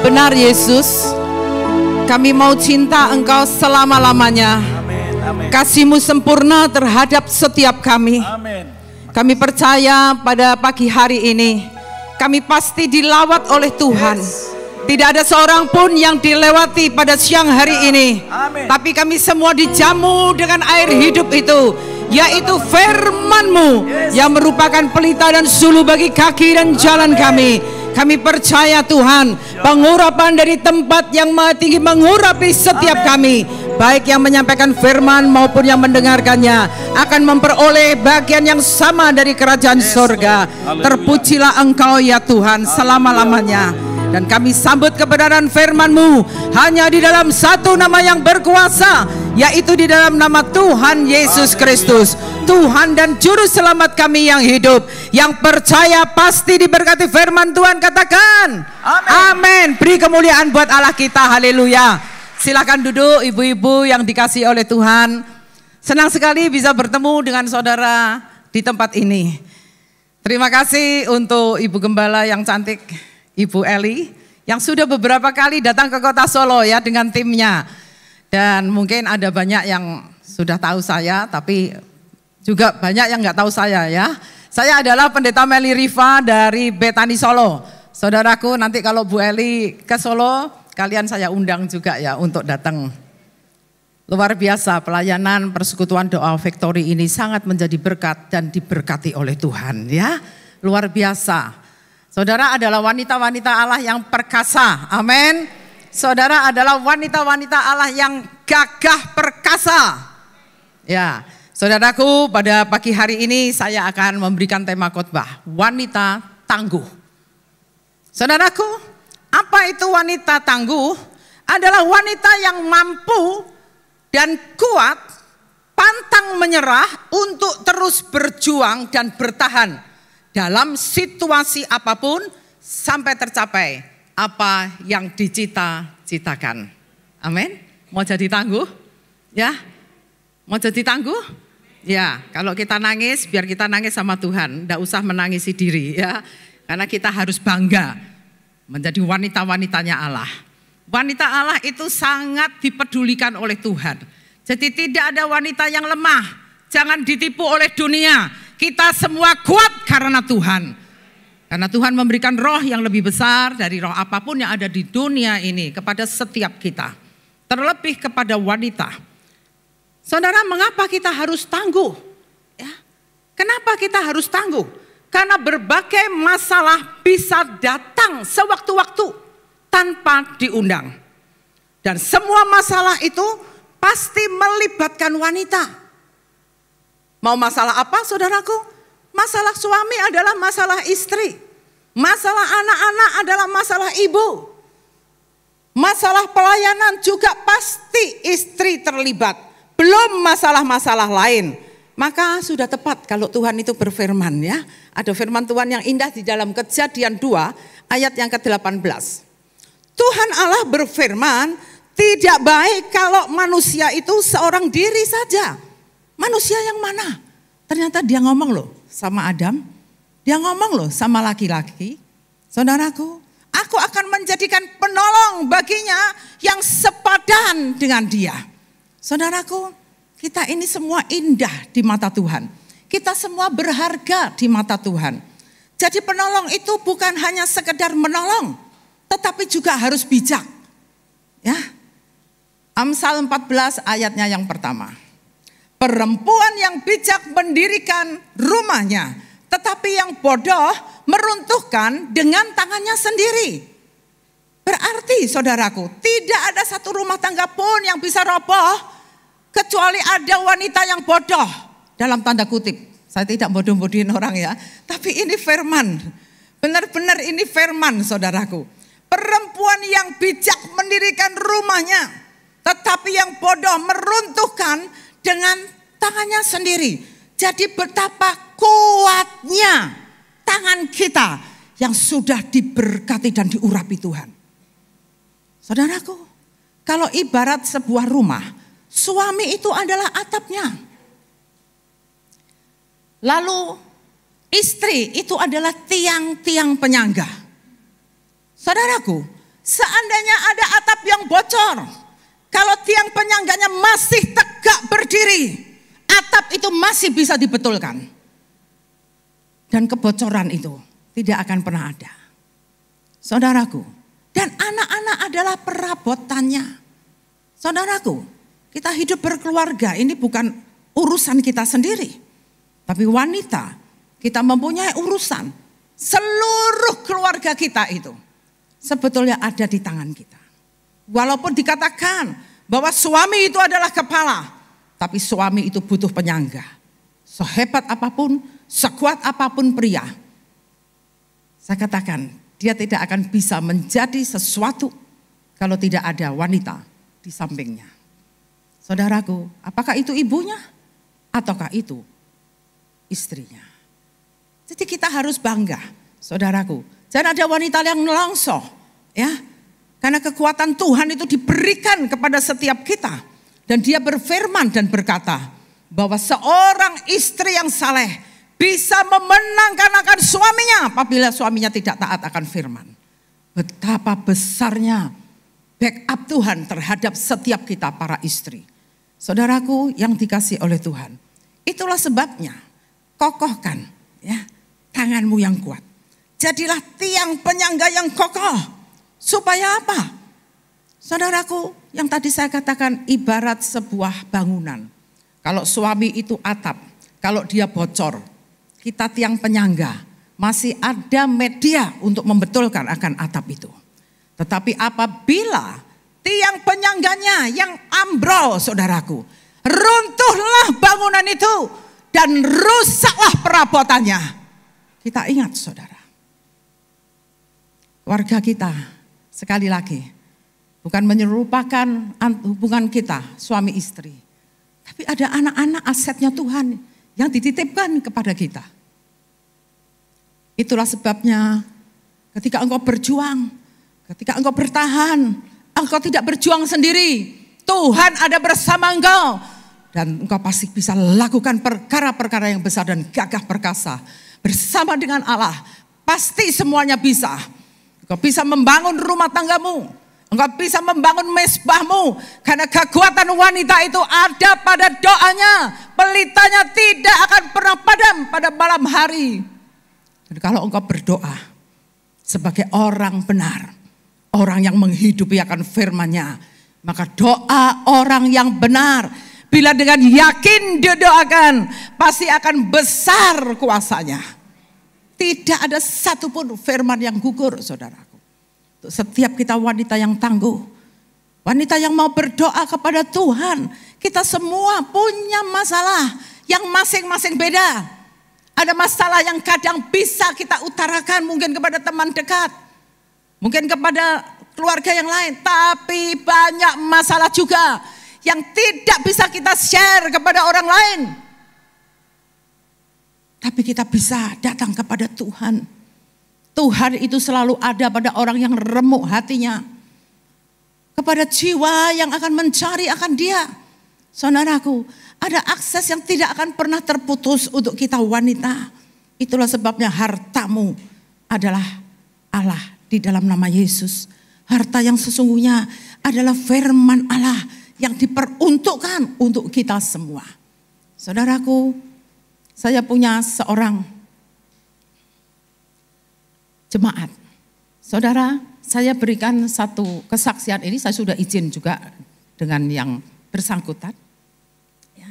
Benar Yesus, kami mau cinta Engkau selama-lamanya. Kasihmu sempurna terhadap setiap kami. Amen. Kami percaya pada pagi hari ini, kami pasti dilawat oleh Tuhan. Yes tidak ada seorang pun yang dilewati pada siang hari ya. ini. Amin. Tapi kami semua dijamu dengan air hidup itu. Yaitu firmanmu yes. yang merupakan pelita dan sulu bagi kaki dan jalan Amin. kami. Kami percaya Tuhan ya. pengurapan dari tempat yang maha tinggi mengurapi setiap Amin. kami baik yang menyampaikan firman maupun yang mendengarkannya akan memperoleh bagian yang sama dari kerajaan yes, sorga terpujilah engkau ya Tuhan selama-lamanya dan kami sambut kebenaran firman-Mu hanya di dalam satu nama yang berkuasa, yaitu di dalam nama Tuhan Yesus Kristus. Tuhan dan Juru Selamat kami yang hidup, yang percaya pasti diberkati firman Tuhan katakan. Amin. Beri kemuliaan buat Allah kita. Haleluya. Silakan duduk ibu-ibu yang dikasih oleh Tuhan. Senang sekali bisa bertemu dengan saudara di tempat ini. Terima kasih untuk Ibu Gembala yang cantik. Ibu Eli yang sudah beberapa kali datang ke kota Solo ya dengan timnya. Dan mungkin ada banyak yang sudah tahu saya, tapi juga banyak yang nggak tahu saya ya. Saya adalah pendeta Meli Riva dari Betani Solo. Saudaraku nanti kalau Bu Eli ke Solo, kalian saya undang juga ya untuk datang. Luar biasa pelayanan persekutuan doa victory ini sangat menjadi berkat dan diberkati oleh Tuhan ya. Luar biasa. Saudara adalah wanita-wanita Allah yang perkasa. Amin. Saudara adalah wanita-wanita Allah yang gagah perkasa. Ya, saudaraku, pada pagi hari ini saya akan memberikan tema khotbah wanita tangguh. Saudaraku, apa itu wanita tangguh? Adalah wanita yang mampu dan kuat pantang menyerah untuk terus berjuang dan bertahan dalam situasi apapun sampai tercapai apa yang dicita-citakan. Amin. Mau jadi tangguh? Ya. Mau jadi tangguh? Ya, kalau kita nangis biar kita nangis sama Tuhan, tidak usah menangisi diri ya. Karena kita harus bangga menjadi wanita-wanitanya Allah. Wanita Allah itu sangat dipedulikan oleh Tuhan. Jadi tidak ada wanita yang lemah, jangan ditipu oleh dunia, kita semua kuat karena Tuhan. Karena Tuhan memberikan roh yang lebih besar dari roh apapun yang ada di dunia ini kepada setiap kita. Terlebih kepada wanita. Saudara, mengapa kita harus tangguh? Ya. Kenapa kita harus tangguh? Karena berbagai masalah bisa datang sewaktu-waktu tanpa diundang. Dan semua masalah itu pasti melibatkan wanita. Mau masalah apa saudaraku? Masalah suami adalah masalah istri. Masalah anak-anak adalah masalah ibu. Masalah pelayanan juga pasti istri terlibat. Belum masalah-masalah lain. Maka sudah tepat kalau Tuhan itu berfirman ya. Ada firman Tuhan yang indah di dalam kejadian 2 ayat yang ke-18. Tuhan Allah berfirman tidak baik kalau manusia itu seorang diri saja. Manusia yang mana? Ternyata dia ngomong loh sama Adam. Dia ngomong loh sama laki-laki. Saudaraku, aku akan menjadikan penolong baginya yang sepadan dengan dia. Saudaraku, kita ini semua indah di mata Tuhan. Kita semua berharga di mata Tuhan. Jadi penolong itu bukan hanya sekedar menolong, tetapi juga harus bijak. Ya. Amsal 14 ayatnya yang pertama. Perempuan yang bijak mendirikan rumahnya, tetapi yang bodoh meruntuhkan dengan tangannya sendiri. Berarti saudaraku, tidak ada satu rumah tangga pun yang bisa roboh kecuali ada wanita yang bodoh dalam tanda kutip. Saya tidak bodoh-bodohin orang ya, tapi ini firman. Benar-benar ini firman saudaraku. Perempuan yang bijak mendirikan rumahnya, tetapi yang bodoh meruntuhkan dengan tangannya sendiri. Jadi betapa kuatnya tangan kita yang sudah diberkati dan diurapi Tuhan. Saudaraku, kalau ibarat sebuah rumah, suami itu adalah atapnya. Lalu istri itu adalah tiang-tiang penyangga. Saudaraku, seandainya ada atap yang bocor, kalau tiang penyangganya masih tegak, tegak berdiri, atap itu masih bisa dibetulkan. Dan kebocoran itu tidak akan pernah ada. Saudaraku, dan anak-anak adalah perabotannya. Saudaraku, kita hidup berkeluarga ini bukan urusan kita sendiri. Tapi wanita, kita mempunyai urusan seluruh keluarga kita itu. Sebetulnya ada di tangan kita. Walaupun dikatakan bahwa suami itu adalah kepala, tapi suami itu butuh penyangga. Sehebat apapun, sekuat apapun pria. Saya katakan, dia tidak akan bisa menjadi sesuatu kalau tidak ada wanita di sampingnya. Saudaraku, apakah itu ibunya ataukah itu istrinya? Jadi kita harus bangga, saudaraku. Jangan ada wanita yang melongsoh, ya. Karena kekuatan Tuhan itu diberikan kepada setiap kita. Dan dia berfirman dan berkata bahwa seorang istri yang saleh bisa memenangkan akan suaminya apabila suaminya tidak taat akan firman. Betapa besarnya backup Tuhan terhadap setiap kita para istri. Saudaraku yang dikasih oleh Tuhan. Itulah sebabnya kokohkan ya tanganmu yang kuat. Jadilah tiang penyangga yang kokoh. Supaya apa? Saudaraku, yang tadi saya katakan ibarat sebuah bangunan. Kalau suami itu atap, kalau dia bocor, kita tiang penyangga, masih ada media untuk membetulkan akan atap itu. Tetapi apabila tiang penyangganya yang ambrol saudaraku, runtuhlah bangunan itu dan rusaklah perabotannya. Kita ingat saudara, warga kita sekali lagi Bukan menyerupakan hubungan kita suami istri. Tapi ada anak-anak asetnya Tuhan yang dititipkan kepada kita. Itulah sebabnya ketika engkau berjuang, ketika engkau bertahan, engkau tidak berjuang sendiri. Tuhan ada bersama engkau. Dan engkau pasti bisa lakukan perkara-perkara yang besar dan gagah perkasa. Bersama dengan Allah, pasti semuanya bisa. Engkau bisa membangun rumah tanggamu. Engkau bisa membangun mesbahmu karena kekuatan wanita itu ada pada doanya. Pelitanya tidak akan pernah padam pada malam hari. Jadi kalau engkau berdoa sebagai orang benar, orang yang menghidupi akan firman-Nya, maka doa orang yang benar bila dengan yakin dia doakan pasti akan besar kuasanya. Tidak ada satupun firman yang gugur, saudara. Setiap kita wanita yang tangguh, wanita yang mau berdoa kepada Tuhan, kita semua punya masalah yang masing-masing beda. Ada masalah yang kadang bisa kita utarakan mungkin kepada teman dekat, mungkin kepada keluarga yang lain, tapi banyak masalah juga yang tidak bisa kita share kepada orang lain. Tapi kita bisa datang kepada Tuhan Tuhan itu selalu ada pada orang yang remuk hatinya. Kepada jiwa yang akan mencari akan dia. Saudaraku, ada akses yang tidak akan pernah terputus untuk kita wanita. Itulah sebabnya hartamu adalah Allah di dalam nama Yesus. Harta yang sesungguhnya adalah firman Allah yang diperuntukkan untuk kita semua. Saudaraku, saya punya seorang jemaat. Saudara, saya berikan satu kesaksian ini, saya sudah izin juga dengan yang bersangkutan. Ya.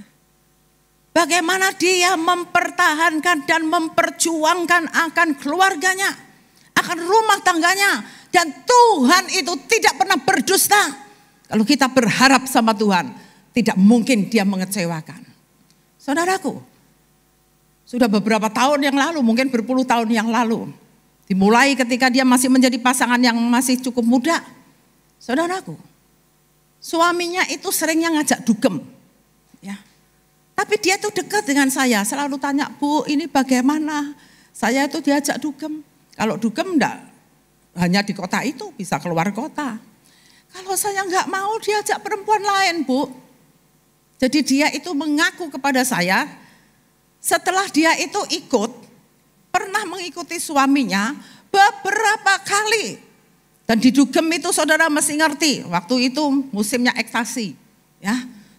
Bagaimana dia mempertahankan dan memperjuangkan akan keluarganya, akan rumah tangganya. Dan Tuhan itu tidak pernah berdusta. Kalau kita berharap sama Tuhan, tidak mungkin dia mengecewakan. Saudaraku, sudah beberapa tahun yang lalu, mungkin berpuluh tahun yang lalu Dimulai ketika dia masih menjadi pasangan yang masih cukup muda. Saudaraku, suaminya itu seringnya ngajak dugem. Ya. Tapi dia tuh dekat dengan saya, selalu tanya, Bu ini bagaimana? Saya itu diajak dugem. Kalau dugem enggak hanya di kota itu, bisa keluar kota. Kalau saya enggak mau diajak perempuan lain, Bu. Jadi dia itu mengaku kepada saya, setelah dia itu ikut, pernah mengikuti suaminya beberapa kali. Dan di dugem itu saudara mesti ngerti, waktu itu musimnya ekstasi. ya.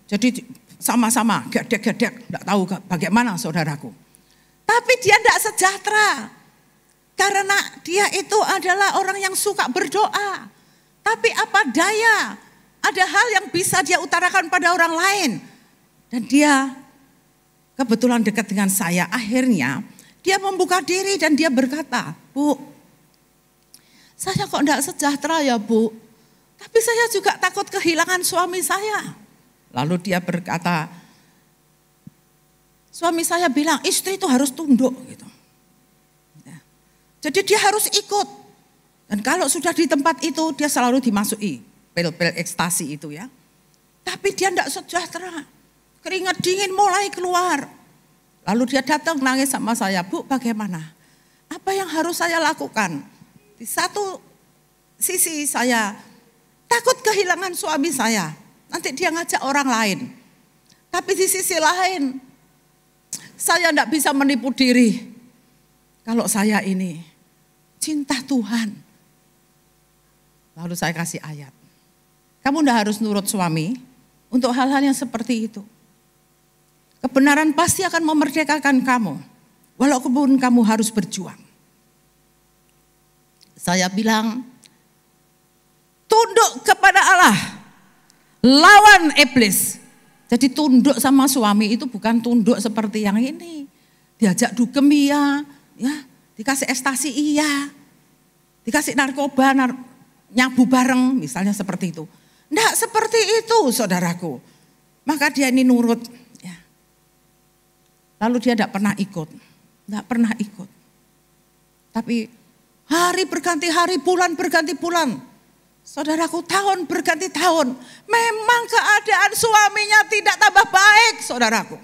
Jadi sama-sama gedek-gedek, enggak tahu bagaimana saudaraku. Tapi dia enggak sejahtera. Karena dia itu adalah orang yang suka berdoa. Tapi apa daya, ada hal yang bisa dia utarakan pada orang lain. Dan dia kebetulan dekat dengan saya, akhirnya dia membuka diri dan dia berkata, Bu, saya kok tidak sejahtera ya Bu, tapi saya juga takut kehilangan suami saya. Lalu dia berkata, suami saya bilang istri itu harus tunduk gitu. Ya. Jadi dia harus ikut. Dan kalau sudah di tempat itu dia selalu dimasuki pil-pil ekstasi itu ya. Tapi dia tidak sejahtera. Keringat dingin mulai keluar. Lalu dia datang nangis sama saya, Bu bagaimana? Apa yang harus saya lakukan? Di satu sisi saya takut kehilangan suami saya. Nanti dia ngajak orang lain. Tapi di sisi lain, saya tidak bisa menipu diri. Kalau saya ini cinta Tuhan. Lalu saya kasih ayat. Kamu tidak harus nurut suami untuk hal-hal yang seperti itu. Kebenaran pasti akan memerdekakan kamu, walau walaupun kamu harus berjuang. Saya bilang, tunduk kepada Allah, lawan iblis. Jadi tunduk sama suami itu bukan tunduk seperti yang ini. Diajak dugem iya, ya, dikasih estasi iya, dikasih narkoba, nar, nyabu bareng misalnya seperti itu. Tidak seperti itu saudaraku. Maka dia ini nurut. Lalu dia tidak pernah ikut. Tidak pernah ikut. Tapi hari berganti hari, bulan berganti bulan. Saudaraku tahun berganti tahun. Memang keadaan suaminya tidak tambah baik saudaraku.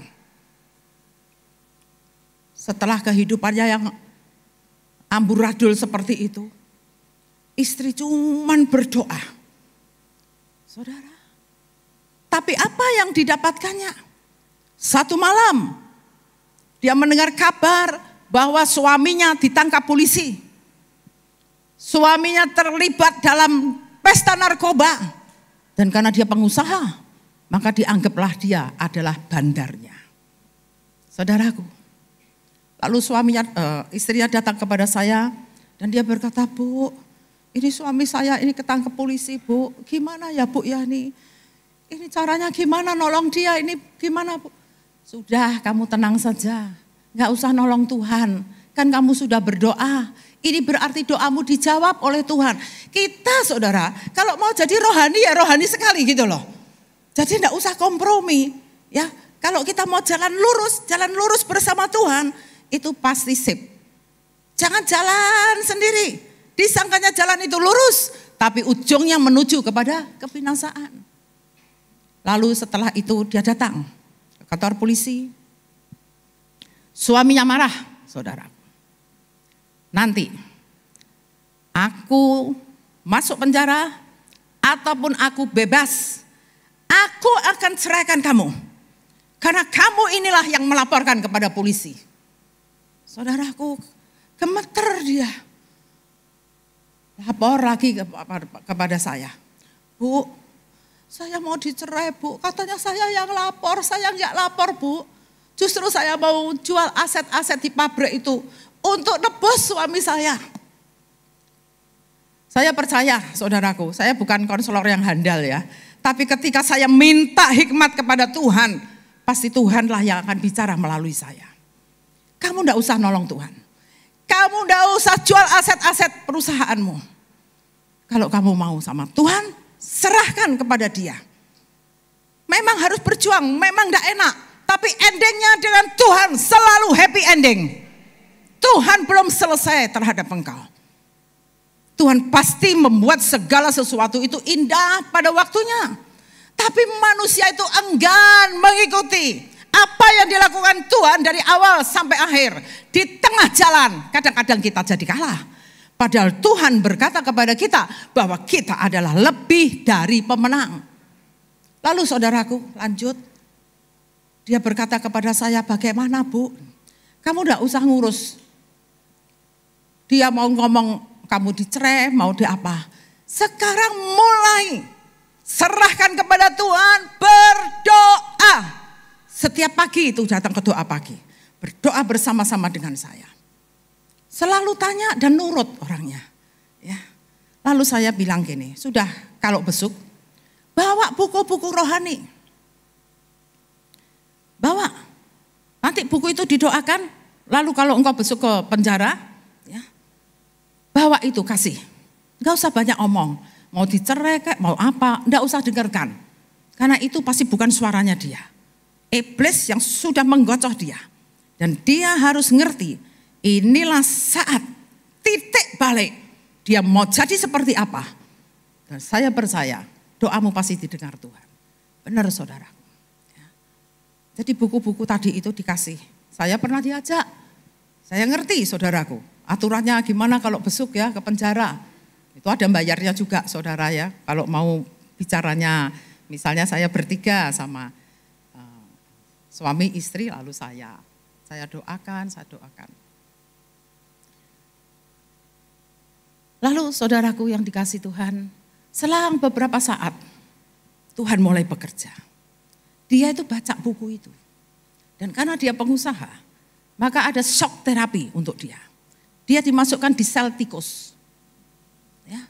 Setelah kehidupannya yang amburadul seperti itu. Istri cuman berdoa. Saudara. Tapi apa yang didapatkannya? Satu malam dia mendengar kabar bahwa suaminya ditangkap polisi. Suaminya terlibat dalam pesta narkoba. Dan karena dia pengusaha, maka dianggaplah dia adalah bandarnya. Saudaraku. Lalu suaminya, eh, istrinya datang kepada saya dan dia berkata, Bu, ini suami saya ini ketangkep polisi bu, gimana ya bu ya ini, ini caranya gimana nolong dia ini gimana bu? Sudah kamu tenang saja, nggak usah nolong Tuhan. Kan kamu sudah berdoa, ini berarti doamu dijawab oleh Tuhan. Kita saudara, kalau mau jadi rohani ya rohani sekali gitu loh. Jadi enggak usah kompromi. ya. Kalau kita mau jalan lurus, jalan lurus bersama Tuhan, itu pasti sip. Jangan jalan sendiri. Disangkanya jalan itu lurus, tapi ujungnya menuju kepada kebinasaan. Lalu setelah itu dia datang kantor polisi. Suaminya marah, saudara. Nanti aku masuk penjara ataupun aku bebas, aku akan ceraikan kamu. Karena kamu inilah yang melaporkan kepada polisi. Saudaraku, gemeter dia. Lapor lagi kepada saya. Bu, saya mau dicerai bu, katanya saya yang lapor, saya nggak lapor bu. Justru saya mau jual aset-aset di pabrik itu untuk nebus suami saya. Saya percaya saudaraku, saya bukan konselor yang handal ya. Tapi ketika saya minta hikmat kepada Tuhan, pasti Tuhanlah yang akan bicara melalui saya. Kamu ndak usah nolong Tuhan. Kamu ndak usah jual aset-aset perusahaanmu. Kalau kamu mau sama Tuhan, serahkan kepada dia. Memang harus berjuang, memang tidak enak. Tapi endingnya dengan Tuhan selalu happy ending. Tuhan belum selesai terhadap engkau. Tuhan pasti membuat segala sesuatu itu indah pada waktunya. Tapi manusia itu enggan mengikuti apa yang dilakukan Tuhan dari awal sampai akhir. Di tengah jalan, kadang-kadang kita jadi kalah. Padahal Tuhan berkata kepada kita bahwa kita adalah lebih dari pemenang. Lalu saudaraku lanjut. Dia berkata kepada saya bagaimana bu? Kamu tidak usah ngurus. Dia mau ngomong kamu dicerai mau di apa. Sekarang mulai serahkan kepada Tuhan berdoa. Setiap pagi itu datang ke doa pagi. Berdoa bersama-sama dengan saya. Selalu tanya dan nurut orangnya. Ya. Lalu saya bilang gini, sudah kalau besuk, bawa buku-buku rohani. Bawa. Nanti buku itu didoakan, lalu kalau engkau besuk ke penjara, ya, bawa itu kasih. Enggak usah banyak omong, mau dicerai mau apa, enggak usah dengarkan. Karena itu pasti bukan suaranya dia. Iblis yang sudah menggocoh dia. Dan dia harus ngerti Inilah saat titik balik. Dia mau jadi seperti apa? Dan saya percaya doamu pasti didengar Tuhan. Benar saudara. Ya. Jadi buku-buku tadi itu dikasih. Saya pernah diajak. Saya ngerti saudaraku. Aturannya gimana kalau besuk ya ke penjara. Itu ada bayarnya juga saudara ya. Kalau mau bicaranya misalnya saya bertiga sama uh, suami istri lalu saya. Saya doakan, saya doakan. Lalu saudaraku yang dikasih Tuhan, selang beberapa saat Tuhan mulai bekerja. Dia itu baca buku itu. Dan karena dia pengusaha, maka ada shock terapi untuk dia. Dia dimasukkan di sel tikus. Ya.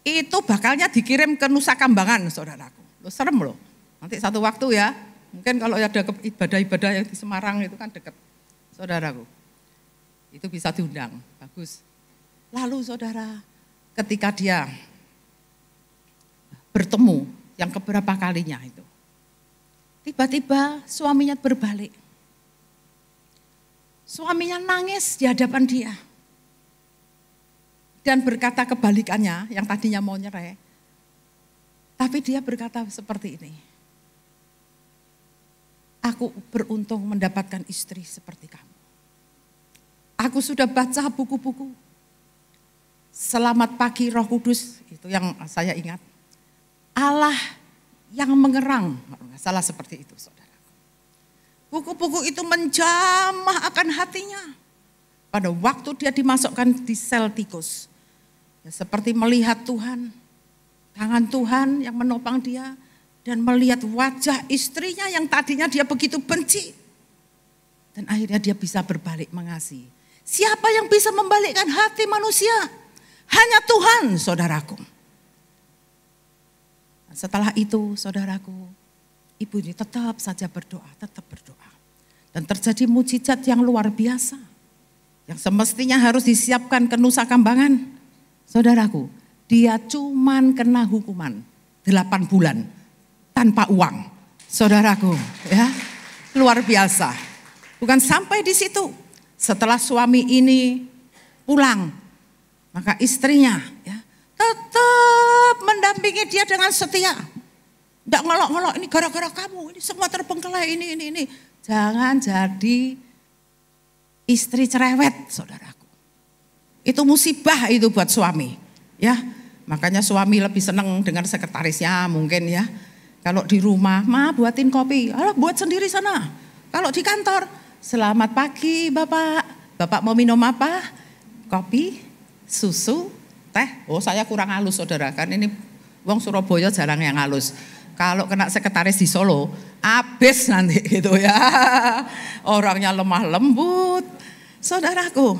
Itu bakalnya dikirim ke Nusa Kambangan, saudaraku. Lo serem loh. Nanti satu waktu ya, mungkin kalau ada ibadah-ibadah yang di Semarang itu kan dekat, saudaraku. Itu bisa diundang, bagus. Lalu saudara, ketika dia bertemu yang keberapa kalinya itu, tiba-tiba suaminya berbalik. Suaminya nangis di hadapan dia. Dan berkata kebalikannya, yang tadinya mau nyerai. Tapi dia berkata seperti ini. Aku beruntung mendapatkan istri seperti kamu. Aku sudah baca buku-buku selamat pagi roh kudus, itu yang saya ingat. Allah yang mengerang, salah seperti itu saudara. Buku-buku itu menjamah akan hatinya. Pada waktu dia dimasukkan di sel tikus. Ya, seperti melihat Tuhan, tangan Tuhan yang menopang dia. Dan melihat wajah istrinya yang tadinya dia begitu benci. Dan akhirnya dia bisa berbalik mengasihi. Siapa yang bisa membalikkan hati manusia? Hanya Tuhan, saudaraku. Setelah itu, saudaraku, ibu ini tetap saja berdoa, tetap berdoa. Dan terjadi mujizat yang luar biasa. Yang semestinya harus disiapkan ke Nusa Kambangan. Saudaraku, dia cuman kena hukuman delapan bulan tanpa uang. Saudaraku, ya. Luar biasa. Bukan sampai di situ. Setelah suami ini pulang maka istrinya ya, tetap mendampingi dia dengan setia. Tidak ngolok-ngolok ini gara-gara kamu, ini semua terbengkelai ini ini ini. Jangan jadi istri cerewet, saudaraku. Itu musibah itu buat suami, ya. Makanya suami lebih senang dengan sekretarisnya mungkin ya. Kalau di rumah, ma buatin kopi, alah buat sendiri sana. Kalau di kantor, selamat pagi bapak. Bapak mau minum apa? Kopi? susu, teh. Oh saya kurang halus saudara, kan ini wong Surabaya jarang yang halus. Kalau kena sekretaris di Solo, habis nanti gitu ya. Orangnya lemah lembut. Saudaraku,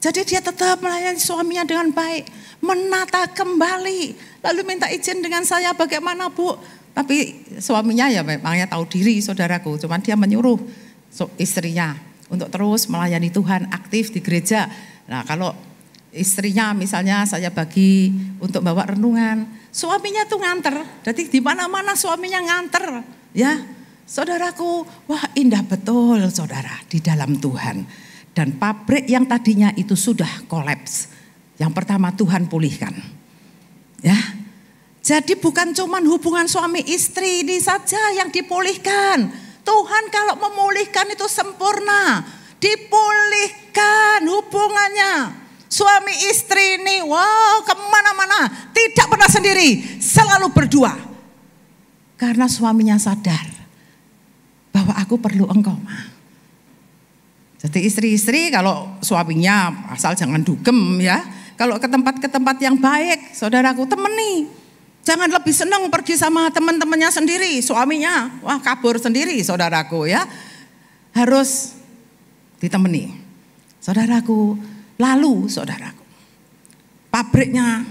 jadi dia tetap melayani suaminya dengan baik. Menata kembali. Lalu minta izin dengan saya bagaimana bu. Tapi suaminya ya memangnya tahu diri saudaraku. Cuman dia menyuruh istrinya untuk terus melayani Tuhan aktif di gereja. Nah kalau istrinya misalnya saya bagi untuk bawa renungan. Suaminya tuh nganter, jadi di mana-mana suaminya nganter, ya. Saudaraku, wah indah betul saudara di dalam Tuhan. Dan pabrik yang tadinya itu sudah kolaps. Yang pertama Tuhan pulihkan. Ya. Jadi bukan cuman hubungan suami istri ini saja yang dipulihkan. Tuhan kalau memulihkan itu sempurna. Dipulihkan hubungannya Suami istri ini, wow kemana-mana. Tidak pernah sendiri, selalu berdua. Karena suaminya sadar bahwa aku perlu engkau ma. Jadi istri-istri kalau suaminya asal jangan dugem ya. Kalau ke tempat ke tempat yang baik, saudaraku temeni. Jangan lebih senang pergi sama teman-temannya sendiri, suaminya wah kabur sendiri saudaraku ya. Harus ditemani. Saudaraku, Lalu saudaraku, pabriknya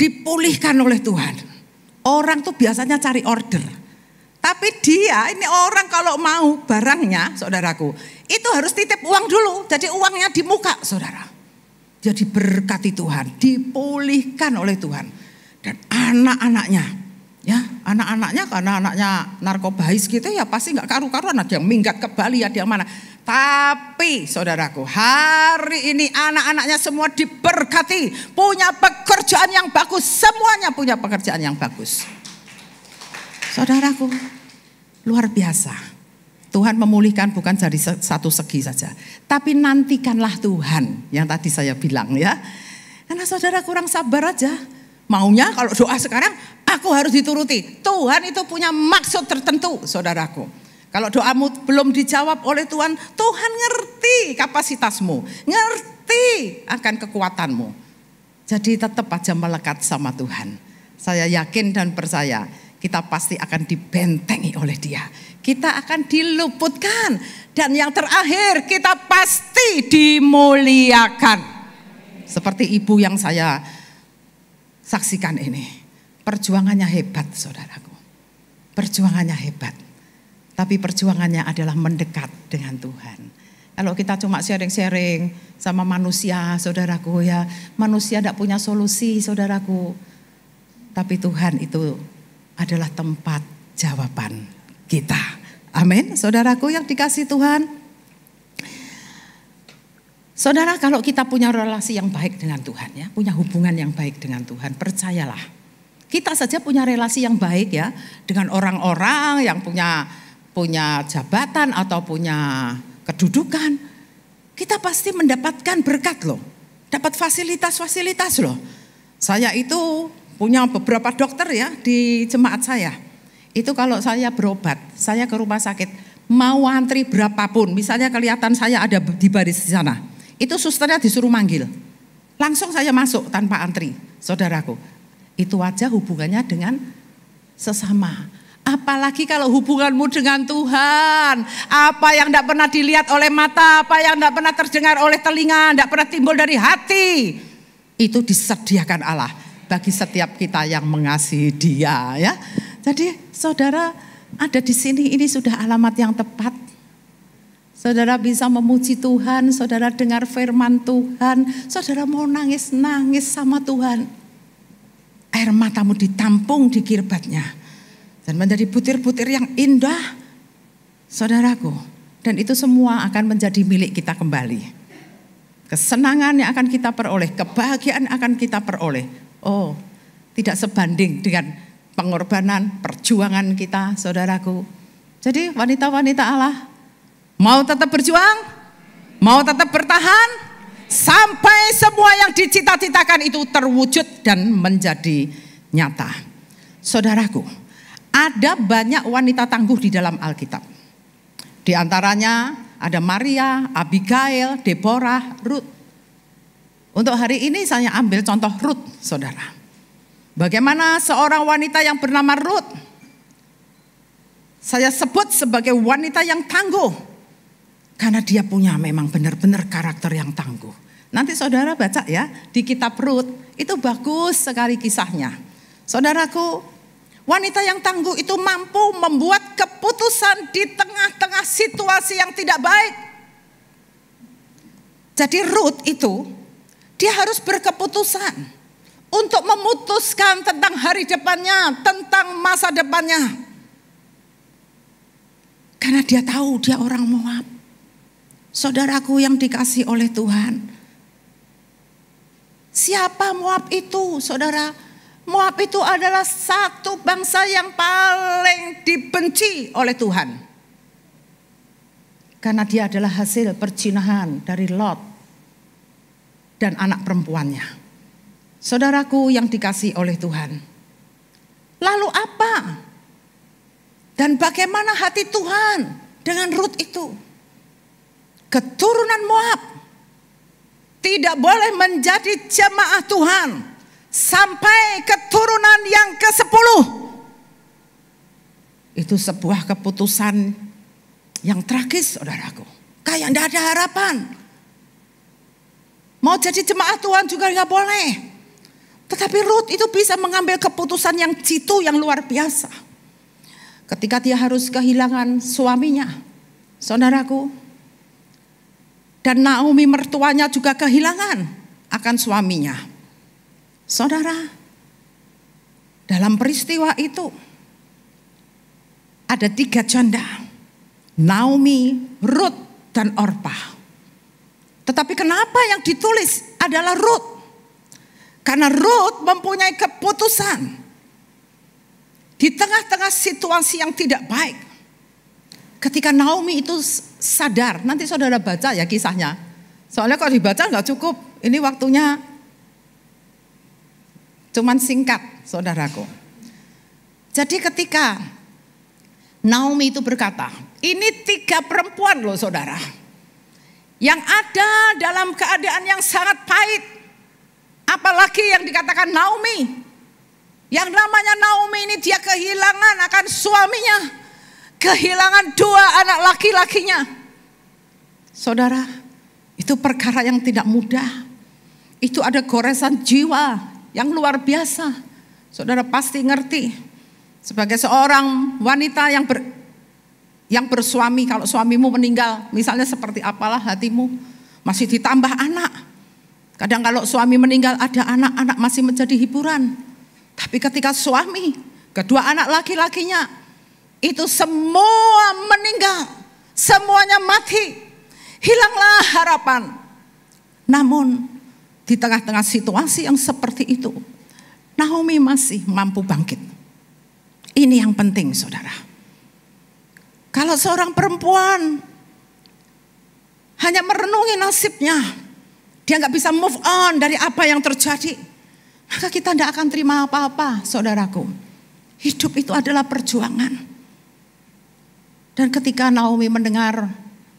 dipulihkan oleh Tuhan. Orang tuh biasanya cari order. Tapi dia ini orang kalau mau barangnya saudaraku. Itu harus titip uang dulu. Jadi uangnya di muka saudara. Jadi berkati Tuhan. Dipulihkan oleh Tuhan. Dan anak-anaknya. Ya anak-anaknya karena anaknya narkobais gitu ya pasti nggak karu-karuan. Ada yang minggat ke Bali ada yang mana. Tapi saudaraku, hari ini anak-anaknya semua diberkati, punya pekerjaan yang bagus, semuanya punya pekerjaan yang bagus. Saudaraku, luar biasa. Tuhan memulihkan bukan dari satu segi saja, tapi nantikanlah Tuhan yang tadi saya bilang ya. Karena saudara kurang sabar aja. Maunya kalau doa sekarang aku harus dituruti. Tuhan itu punya maksud tertentu, saudaraku. Kalau doamu belum dijawab oleh Tuhan, Tuhan ngerti kapasitasmu, ngerti akan kekuatanmu. Jadi tetap aja melekat sama Tuhan. Saya yakin dan percaya kita pasti akan dibentengi oleh dia. Kita akan diluputkan. Dan yang terakhir kita pasti dimuliakan. Seperti ibu yang saya saksikan ini. Perjuangannya hebat saudaraku. Perjuangannya hebat tapi perjuangannya adalah mendekat dengan Tuhan. Kalau kita cuma sharing-sharing sama manusia, saudaraku ya, manusia tidak punya solusi, saudaraku. Tapi Tuhan itu adalah tempat jawaban kita. Amin, saudaraku yang dikasih Tuhan. Saudara, kalau kita punya relasi yang baik dengan Tuhan ya, punya hubungan yang baik dengan Tuhan, percayalah. Kita saja punya relasi yang baik ya dengan orang-orang yang punya punya jabatan atau punya kedudukan, kita pasti mendapatkan berkat loh. Dapat fasilitas-fasilitas loh. Saya itu punya beberapa dokter ya di jemaat saya. Itu kalau saya berobat, saya ke rumah sakit, mau antri berapapun, misalnya kelihatan saya ada di baris di sana, itu susternya disuruh manggil. Langsung saya masuk tanpa antri, saudaraku. Itu aja hubungannya dengan sesama Apalagi kalau hubunganmu dengan Tuhan, apa yang tidak pernah dilihat oleh mata, apa yang tidak pernah terdengar oleh telinga, tidak pernah timbul dari hati, itu disediakan Allah bagi setiap kita yang mengasihi Dia. Ya, jadi saudara ada di sini ini sudah alamat yang tepat. Saudara bisa memuji Tuhan, saudara dengar firman Tuhan, saudara mau nangis-nangis sama Tuhan. Air matamu ditampung di kirbatnya dan menjadi butir-butir yang indah, saudaraku. Dan itu semua akan menjadi milik kita kembali. Kesenangan yang akan kita peroleh, kebahagiaan akan kita peroleh. Oh, tidak sebanding dengan pengorbanan, perjuangan kita, saudaraku. Jadi wanita-wanita Allah, mau tetap berjuang? Mau tetap bertahan? sampai semua yang dicita-citakan itu terwujud dan menjadi nyata. Saudaraku, ada banyak wanita tangguh di dalam Alkitab. Di antaranya ada Maria, Abigail, Deborah, Ruth. Untuk hari ini saya ambil contoh Ruth, saudara. Bagaimana seorang wanita yang bernama Ruth, saya sebut sebagai wanita yang tangguh. Karena dia punya memang benar-benar karakter yang tangguh. Nanti saudara baca ya di kitab Ruth, itu bagus sekali kisahnya. Saudaraku, Wanita yang tangguh itu mampu membuat keputusan di tengah-tengah situasi yang tidak baik. Jadi Ruth itu dia harus berkeputusan untuk memutuskan tentang hari depannya, tentang masa depannya. Karena dia tahu dia orang Moab. Saudaraku yang dikasih oleh Tuhan. Siapa Moab itu, saudara? Moab itu adalah satu bangsa yang paling dibenci oleh Tuhan. Karena dia adalah hasil perjinahan dari Lot dan anak perempuannya. Saudaraku yang dikasih oleh Tuhan. Lalu apa? Dan bagaimana hati Tuhan dengan Rut itu? Keturunan Moab tidak boleh menjadi jemaah Tuhan sampai keturunan yang ke-10. Itu sebuah keputusan yang tragis, saudaraku. Kayak tidak ada harapan. Mau jadi jemaat Tuhan juga nggak boleh. Tetapi Ruth itu bisa mengambil keputusan yang jitu, yang luar biasa. Ketika dia harus kehilangan suaminya, saudaraku. Dan Naomi mertuanya juga kehilangan akan suaminya. Saudara, dalam peristiwa itu ada tiga janda. Naomi, Ruth, dan Orpah. Tetapi kenapa yang ditulis adalah Ruth? Karena Ruth mempunyai keputusan. Di tengah-tengah situasi yang tidak baik. Ketika Naomi itu sadar, nanti saudara baca ya kisahnya. Soalnya kalau dibaca nggak cukup. Ini waktunya Cuman singkat, saudaraku. Jadi ketika Naomi itu berkata, ini tiga perempuan loh saudara. Yang ada dalam keadaan yang sangat pahit. Apalagi yang dikatakan Naomi. Yang namanya Naomi ini dia kehilangan akan suaminya. Kehilangan dua anak laki-lakinya. Saudara, itu perkara yang tidak mudah. Itu ada goresan jiwa yang luar biasa. Saudara pasti ngerti. Sebagai seorang wanita yang ber, yang bersuami, kalau suamimu meninggal, misalnya seperti apalah hatimu, masih ditambah anak. Kadang kalau suami meninggal ada anak-anak masih menjadi hiburan. Tapi ketika suami, kedua anak laki-lakinya, itu semua meninggal, semuanya mati, hilanglah harapan. Namun di tengah-tengah situasi yang seperti itu, Naomi masih mampu bangkit. Ini yang penting, saudara. Kalau seorang perempuan hanya merenungi nasibnya, dia nggak bisa move on dari apa yang terjadi, maka kita tidak akan terima apa-apa, saudaraku. Hidup itu adalah perjuangan. Dan ketika Naomi mendengar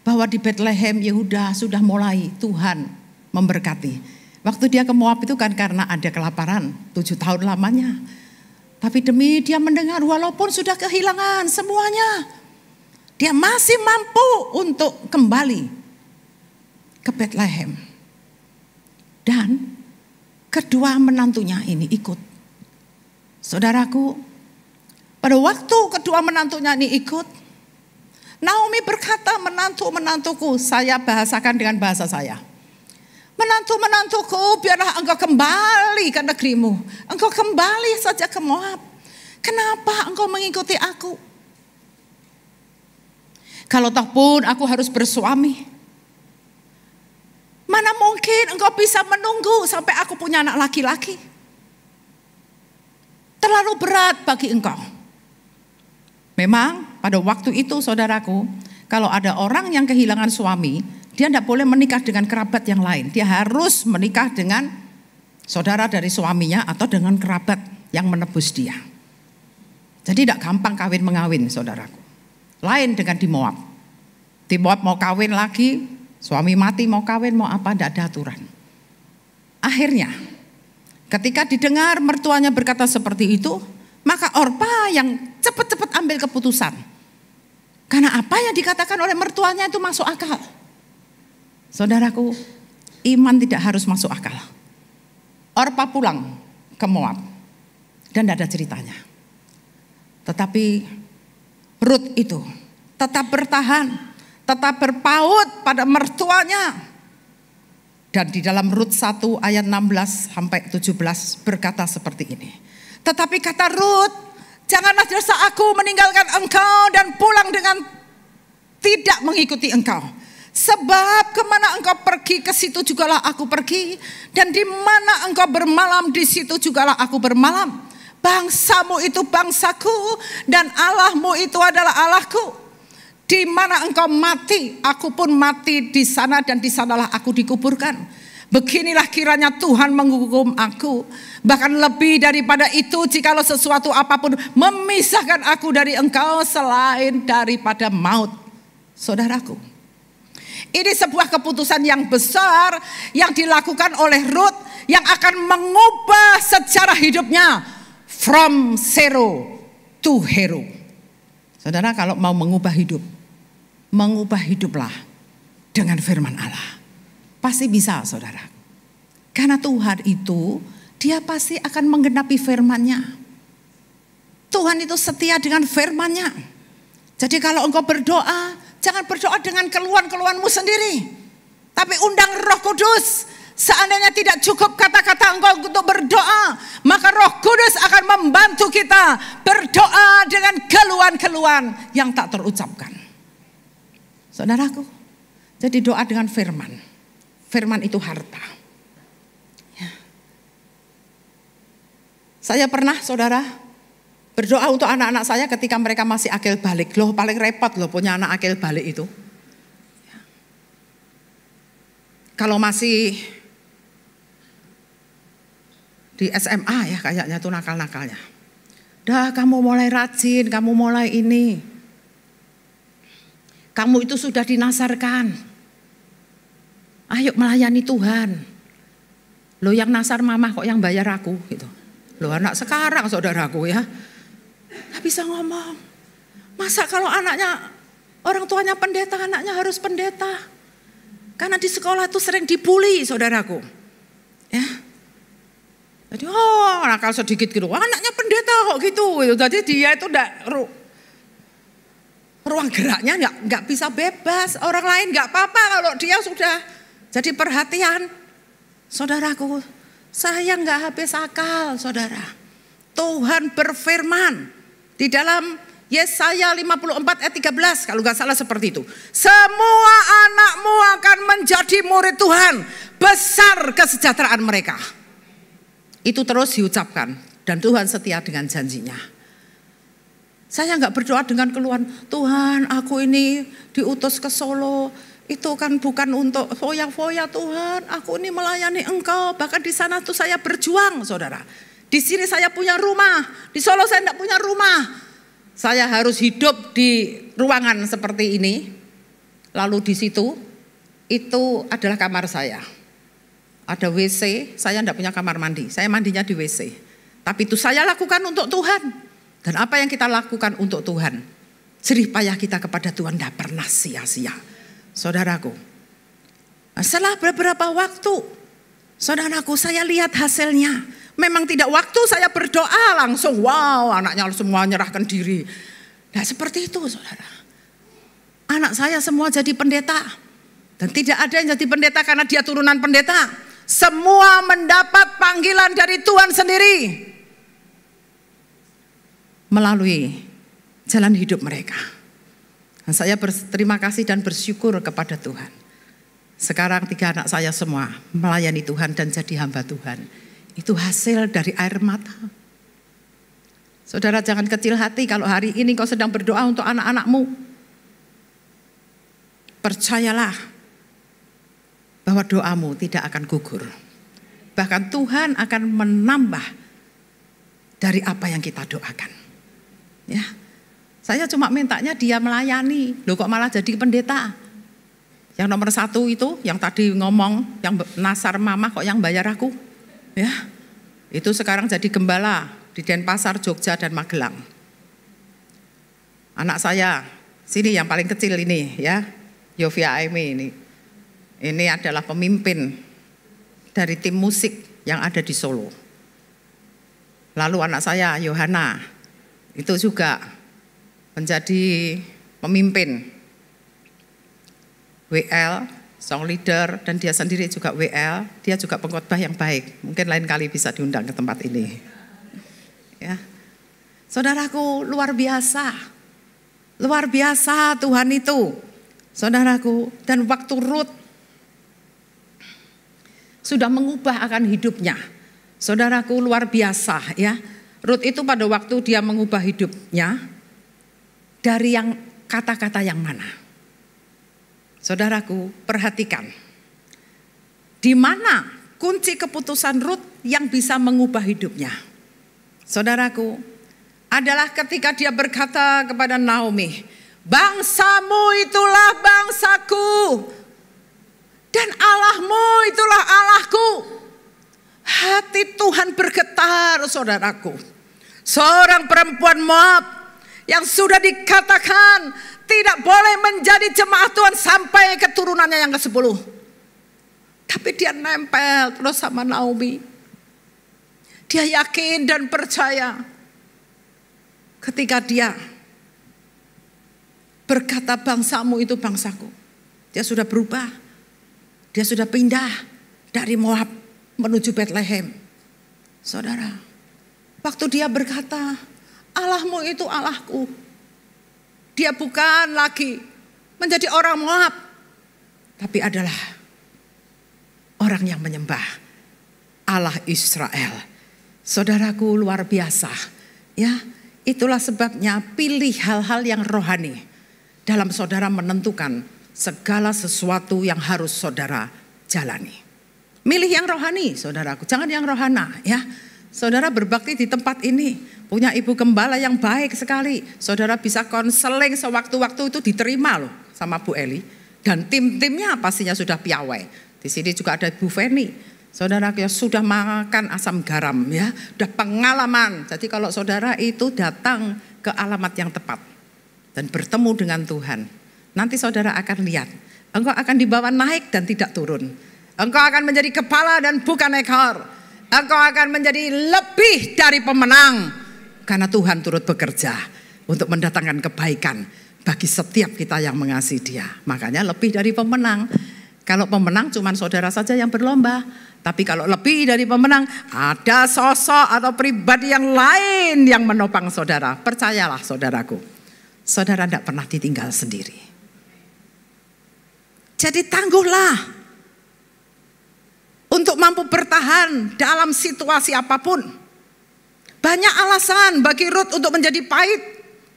bahwa di Bethlehem Yehuda sudah mulai Tuhan memberkati. Waktu dia ke Moab itu kan karena ada kelaparan tujuh tahun lamanya. Tapi demi dia mendengar walaupun sudah kehilangan semuanya. Dia masih mampu untuk kembali ke Bethlehem. Dan kedua menantunya ini ikut. Saudaraku, pada waktu kedua menantunya ini ikut, Naomi berkata menantu-menantuku, saya bahasakan dengan bahasa saya Menantu-menantuku, biarlah engkau kembali ke negerimu. Engkau kembali saja ke Moab. Kenapa engkau mengikuti aku? Kalau tak pun aku harus bersuami. Mana mungkin engkau bisa menunggu sampai aku punya anak laki-laki? Terlalu berat bagi engkau. Memang pada waktu itu saudaraku, kalau ada orang yang kehilangan suami, dia tidak boleh menikah dengan kerabat yang lain. Dia harus menikah dengan saudara dari suaminya atau dengan kerabat yang menebus dia. Jadi tidak gampang kawin mengawin saudaraku. Lain dengan di Moab. Di Moab mau kawin lagi, suami mati mau kawin mau apa tidak ada aturan. Akhirnya ketika didengar mertuanya berkata seperti itu, maka Orpa yang cepat-cepat ambil keputusan. Karena apa yang dikatakan oleh mertuanya itu masuk akal. Saudaraku, iman tidak harus masuk akal. Orpa pulang ke Moab dan tidak ada ceritanya. Tetapi Rut itu tetap bertahan, tetap berpaut pada mertuanya. Dan di dalam Rut 1 ayat 16 sampai 17 berkata seperti ini. Tetapi kata Rut, janganlah dosa aku meninggalkan engkau dan pulang dengan tidak mengikuti engkau. Sebab kemana engkau pergi, ke situ jugalah aku pergi. Dan di mana engkau bermalam, di situ jugalah aku bermalam. Bangsamu itu bangsaku, dan Allahmu itu adalah Allahku. Di mana engkau mati, aku pun mati di sana, dan di sanalah aku dikuburkan. Beginilah kiranya Tuhan menghukum aku. Bahkan lebih daripada itu jikalau sesuatu apapun memisahkan aku dari engkau selain daripada maut. Saudaraku, ini sebuah keputusan yang besar yang dilakukan oleh Ruth yang akan mengubah sejarah hidupnya from zero to hero. Saudara kalau mau mengubah hidup, mengubah hiduplah dengan firman Allah. Pasti bisa saudara. Karena Tuhan itu dia pasti akan menggenapi firmannya. Tuhan itu setia dengan firmannya. Jadi kalau engkau berdoa, Jangan berdoa dengan keluhan-keluhanmu sendiri. Tapi undang roh kudus. Seandainya tidak cukup kata-kata engkau untuk berdoa, maka Roh Kudus akan membantu kita berdoa dengan keluhan-keluhan yang tak terucapkan. Saudaraku, jadi doa dengan firman. Firman itu harta. Ya. Saya pernah, saudara, Berdoa untuk anak-anak saya ketika mereka masih akil balik. Loh paling repot loh punya anak akil balik itu. Kalau masih di SMA ya kayaknya tuh nakal-nakalnya. Dah kamu mulai rajin, kamu mulai ini. Kamu itu sudah dinasarkan. Ayo melayani Tuhan. Lo yang nasar mamah kok yang bayar aku gitu. Lo anak sekarang saudaraku ya. Gak bisa ngomong. Masa kalau anaknya, orang tuanya pendeta, anaknya harus pendeta. Karena di sekolah itu sering dibully saudaraku. Ya. Jadi oh nakal sedikit gitu, anaknya pendeta kok gitu. Jadi dia itu enggak ruang geraknya nggak nggak bisa bebas orang lain nggak apa-apa kalau dia sudah jadi perhatian saudaraku saya nggak habis akal saudara Tuhan berfirman di dalam Yesaya 54 ayat 13 kalau nggak salah seperti itu. Semua anakmu akan menjadi murid Tuhan. Besar kesejahteraan mereka. Itu terus diucapkan. Dan Tuhan setia dengan janjinya. Saya nggak berdoa dengan keluhan. Tuhan aku ini diutus ke Solo. Itu kan bukan untuk foya-foya Tuhan. Aku ini melayani engkau. Bahkan di sana tuh saya berjuang saudara. Di sini saya punya rumah, di Solo saya tidak punya rumah. Saya harus hidup di ruangan seperti ini. Lalu di situ itu adalah kamar saya. Ada WC, saya tidak punya kamar mandi. Saya mandinya di WC. Tapi itu saya lakukan untuk Tuhan. Dan apa yang kita lakukan untuk Tuhan, jerih payah kita kepada Tuhan tidak pernah sia-sia. Saudaraku, setelah beberapa waktu, saudaraku saya lihat hasilnya Memang tidak waktu saya berdoa langsung, wow anaknya semua menyerahkan diri. Nah seperti itu saudara. Anak saya semua jadi pendeta. Dan tidak ada yang jadi pendeta karena dia turunan pendeta. Semua mendapat panggilan dari Tuhan sendiri. Melalui jalan hidup mereka. Dan saya berterima kasih dan bersyukur kepada Tuhan. Sekarang tiga anak saya semua melayani Tuhan dan jadi hamba Tuhan itu hasil dari air mata. Saudara jangan kecil hati kalau hari ini kau sedang berdoa untuk anak-anakmu. Percayalah bahwa doamu tidak akan gugur. Bahkan Tuhan akan menambah dari apa yang kita doakan. Ya. Saya cuma mintanya dia melayani. Loh kok malah jadi pendeta? Yang nomor satu itu, yang tadi ngomong, yang nasar mama kok yang bayar aku? Ya, itu sekarang jadi gembala di Denpasar, Jogja, dan Magelang. Anak saya, sini yang paling kecil ini ya, Yovia Aimi ini. Ini adalah pemimpin dari tim musik yang ada di Solo. Lalu anak saya, Yohana, itu juga menjadi pemimpin WL song leader, dan dia sendiri juga WL. Dia juga pengkhotbah yang baik. Mungkin lain kali bisa diundang ke tempat ini. Ya. Saudaraku, luar biasa. Luar biasa Tuhan itu. Saudaraku, dan waktu Ruth sudah mengubah akan hidupnya. Saudaraku luar biasa ya. Ruth itu pada waktu dia mengubah hidupnya dari yang kata-kata yang mana? Saudaraku, perhatikan. Di mana kunci keputusan rut yang bisa mengubah hidupnya? Saudaraku, adalah ketika dia berkata kepada Naomi, "Bangsamu itulah bangsaku dan Allahmu itulah Allahku." Hati Tuhan bergetar, saudaraku. Seorang perempuan Moab yang sudah dikatakan tidak boleh menjadi jemaat Tuhan sampai keturunannya yang ke-10. Tapi dia nempel terus sama Naomi. Dia yakin dan percaya ketika dia berkata bangsamu itu bangsaku. Dia sudah berubah. Dia sudah pindah dari Moab menuju Bethlehem. Saudara, waktu dia berkata, Allahmu itu Allahku. Dia bukan lagi menjadi orang Moab, tapi adalah orang yang menyembah Allah Israel. Saudaraku luar biasa, ya. Itulah sebabnya pilih hal-hal yang rohani dalam saudara menentukan segala sesuatu yang harus saudara jalani. Milih yang rohani, saudaraku, jangan yang rohana, ya. Saudara berbakti di tempat ini, punya ibu gembala yang baik sekali. Saudara bisa konseling sewaktu-waktu itu diterima loh sama Bu Eli. Dan tim-timnya pastinya sudah piawai. Di sini juga ada Bu Feni. Saudara yang sudah makan asam garam ya, sudah pengalaman. Jadi kalau saudara itu datang ke alamat yang tepat dan bertemu dengan Tuhan, nanti saudara akan lihat engkau akan dibawa naik dan tidak turun. Engkau akan menjadi kepala dan bukan ekor. Engkau akan menjadi lebih dari pemenang karena Tuhan turut bekerja untuk mendatangkan kebaikan bagi setiap kita yang mengasihi dia. Makanya lebih dari pemenang. Kalau pemenang cuma saudara saja yang berlomba. Tapi kalau lebih dari pemenang ada sosok atau pribadi yang lain yang menopang saudara. Percayalah saudaraku. Saudara tidak pernah ditinggal sendiri. Jadi tangguhlah. Untuk mampu bertahan dalam situasi apapun banyak alasan bagi Ruth untuk menjadi pahit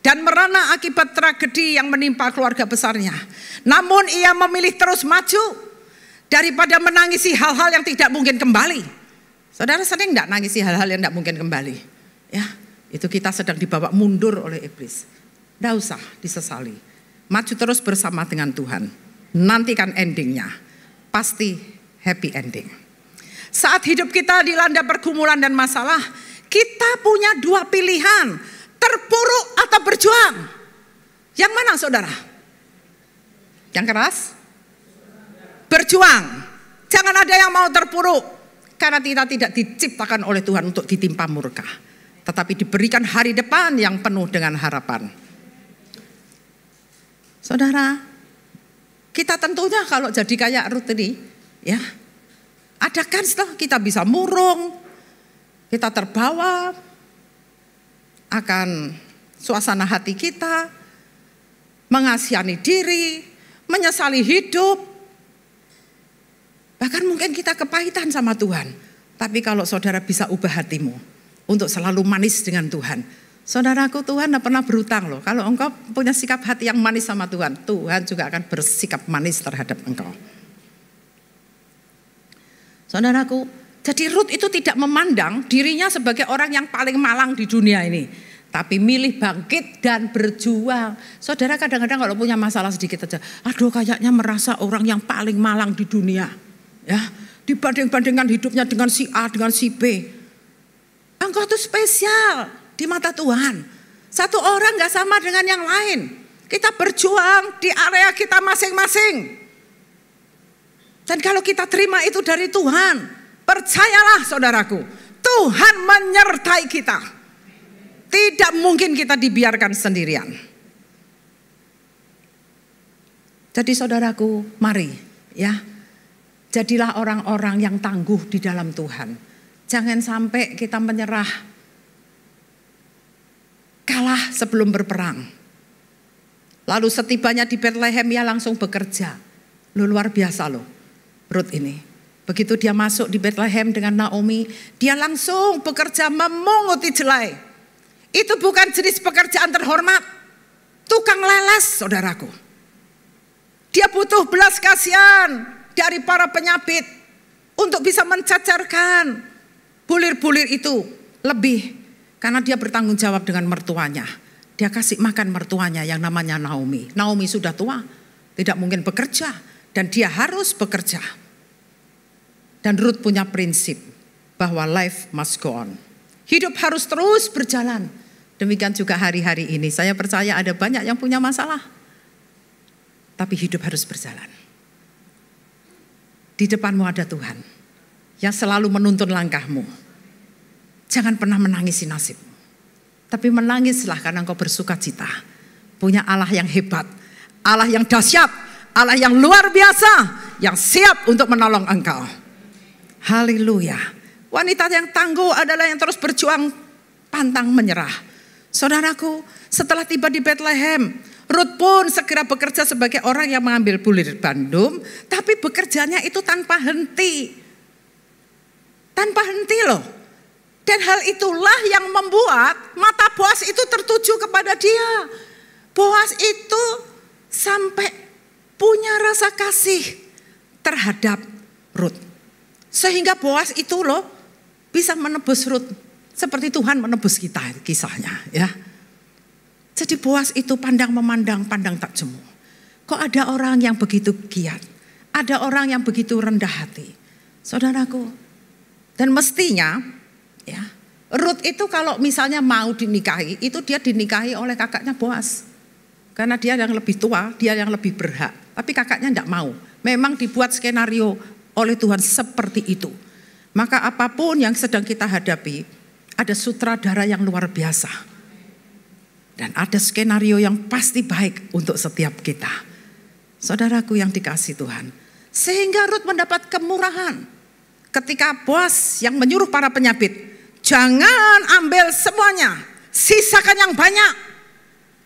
dan merana akibat tragedi yang menimpa keluarga besarnya. Namun ia memilih terus maju daripada menangisi hal-hal yang tidak mungkin kembali. Saudara sering tidak nangisi hal-hal yang tidak mungkin kembali? Ya, itu kita sedang dibawa mundur oleh iblis. Tidak usah disesali. Maju terus bersama dengan Tuhan. Nantikan endingnya. Pasti happy ending. Saat hidup kita dilanda pergumulan dan masalah, kita punya dua pilihan, terpuruk atau berjuang. Yang mana saudara? Yang keras? Berjuang. Jangan ada yang mau terpuruk. Karena kita tidak diciptakan oleh Tuhan untuk ditimpa murka. Tetapi diberikan hari depan yang penuh dengan harapan. Saudara, kita tentunya kalau jadi kayak Ruth ini, ya, ada kan kita bisa murung, kita terbawa akan suasana hati kita, mengasihani diri, menyesali hidup. Bahkan mungkin kita kepahitan sama Tuhan. Tapi kalau saudara bisa ubah hatimu untuk selalu manis dengan Tuhan. Saudaraku Tuhan tidak pernah berutang loh. Kalau engkau punya sikap hati yang manis sama Tuhan, Tuhan juga akan bersikap manis terhadap engkau. Saudaraku, jadi Ruth itu tidak memandang dirinya sebagai orang yang paling malang di dunia ini. Tapi milih bangkit dan berjuang. Saudara kadang-kadang kalau punya masalah sedikit aja. Aduh kayaknya merasa orang yang paling malang di dunia. Ya, Dibanding-bandingkan hidupnya dengan si A, dengan si B. Engkau itu spesial di mata Tuhan. Satu orang gak sama dengan yang lain. Kita berjuang di area kita masing-masing. Dan kalau kita terima itu dari Tuhan, Percayalah saudaraku, Tuhan menyertai kita. Tidak mungkin kita dibiarkan sendirian. Jadi saudaraku, mari ya. Jadilah orang-orang yang tangguh di dalam Tuhan. Jangan sampai kita menyerah. Kalah sebelum berperang. Lalu setibanya di Bethlehem ia langsung bekerja. Lu luar biasa loh, Perut ini. Begitu dia masuk di Bethlehem dengan Naomi, dia langsung bekerja memunguti jelai. Itu bukan jenis pekerjaan terhormat. Tukang leles, saudaraku. Dia butuh belas kasihan dari para penyabit untuk bisa mencacarkan bulir-bulir itu lebih karena dia bertanggung jawab dengan mertuanya. Dia kasih makan mertuanya yang namanya Naomi. Naomi sudah tua, tidak mungkin bekerja dan dia harus bekerja. Dan Ruth punya prinsip bahwa life must go on. Hidup harus terus berjalan. Demikian juga hari-hari ini. Saya percaya ada banyak yang punya masalah. Tapi hidup harus berjalan. Di depanmu ada Tuhan yang selalu menuntun langkahmu. Jangan pernah menangisi nasib. Tapi menangislah karena engkau bersuka cita. Punya Allah yang hebat. Allah yang dahsyat. Allah yang luar biasa. Yang siap untuk menolong engkau. Haleluya. Wanita yang tangguh adalah yang terus berjuang pantang menyerah. Saudaraku, setelah tiba di Bethlehem, Ruth pun segera bekerja sebagai orang yang mengambil bulir bandum, tapi bekerjanya itu tanpa henti. Tanpa henti loh. Dan hal itulah yang membuat mata Boas itu tertuju kepada dia. Boas itu sampai punya rasa kasih terhadap Ruth. Sehingga Boas itu loh bisa menebus Rut. Seperti Tuhan menebus kita kisahnya ya. Jadi Boas itu pandang memandang, pandang tak jemu. Kok ada orang yang begitu giat? Ada orang yang begitu rendah hati. Saudaraku. Dan mestinya ya, rut itu kalau misalnya mau dinikahi, itu dia dinikahi oleh kakaknya Boas. Karena dia yang lebih tua, dia yang lebih berhak. Tapi kakaknya tidak mau. Memang dibuat skenario oleh Tuhan seperti itu. Maka apapun yang sedang kita hadapi, ada sutradara yang luar biasa. Dan ada skenario yang pasti baik untuk setiap kita. Saudaraku yang dikasih Tuhan. Sehingga Ruth mendapat kemurahan. Ketika bos yang menyuruh para penyabit, jangan ambil semuanya, sisakan yang banyak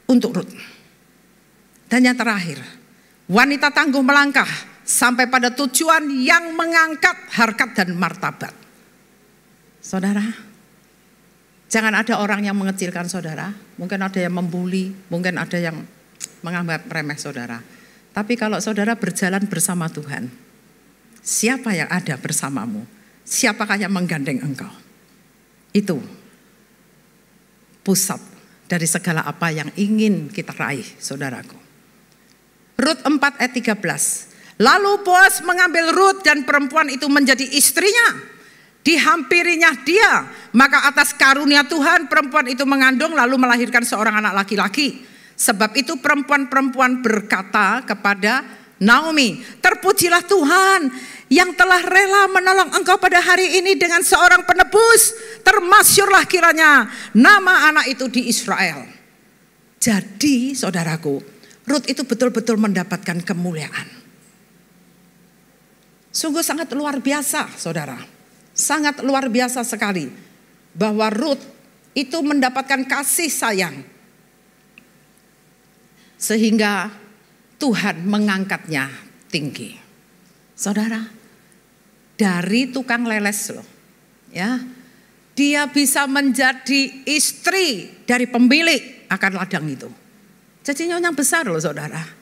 untuk Ruth. Dan yang terakhir, wanita tangguh melangkah sampai pada tujuan yang mengangkat harkat dan martabat. Saudara, jangan ada orang yang mengecilkan saudara. Mungkin ada yang membuli, mungkin ada yang menganggap remeh saudara. Tapi kalau saudara berjalan bersama Tuhan, siapa yang ada bersamamu? Siapakah yang menggandeng engkau? Itu pusat dari segala apa yang ingin kita raih, saudaraku. Rut 4 ayat 13. Lalu Boas mengambil Ruth dan perempuan itu menjadi istrinya. Dihampirinya dia, maka atas karunia Tuhan perempuan itu mengandung lalu melahirkan seorang anak laki-laki. Sebab itu perempuan-perempuan berkata kepada Naomi, terpujilah Tuhan yang telah rela menolong engkau pada hari ini dengan seorang penebus. Termasyurlah kiranya nama anak itu di Israel. Jadi saudaraku, Ruth itu betul-betul mendapatkan kemuliaan. Sungguh sangat luar biasa saudara. Sangat luar biasa sekali. Bahwa Ruth itu mendapatkan kasih sayang. Sehingga Tuhan mengangkatnya tinggi. Saudara, dari tukang leles loh. Ya, dia bisa menjadi istri dari pemilik akan ladang itu. Jadi nyonya besar loh saudara.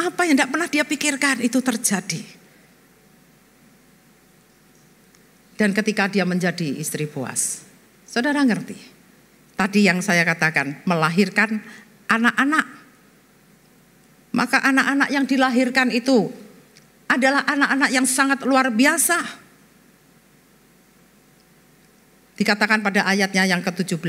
Apa yang tidak pernah dia pikirkan itu terjadi. Dan ketika dia menjadi istri Boas, saudara ngerti. Tadi yang saya katakan, melahirkan anak-anak. Maka anak-anak yang dilahirkan itu adalah anak-anak yang sangat luar biasa Dikatakan pada ayatnya yang ke-17.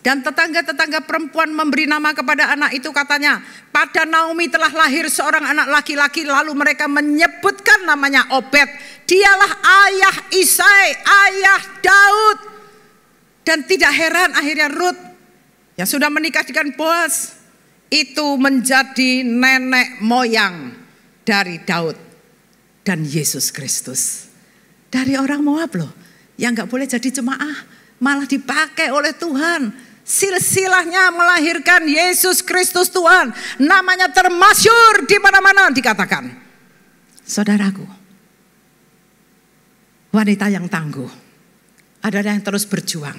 Dan tetangga-tetangga perempuan memberi nama kepada anak itu katanya, pada Naomi telah lahir seorang anak laki-laki lalu mereka menyebutkan namanya Obed. Dialah ayah Isai, ayah Daud. Dan tidak heran akhirnya Ruth yang sudah menikah dengan Boaz itu menjadi nenek moyang dari Daud dan Yesus Kristus. Dari orang Moab loh, yang nggak boleh jadi jemaah malah dipakai oleh Tuhan. Silsilahnya melahirkan Yesus Kristus Tuhan. Namanya termasyur di mana-mana dikatakan. Saudaraku, wanita yang tangguh adalah yang terus berjuang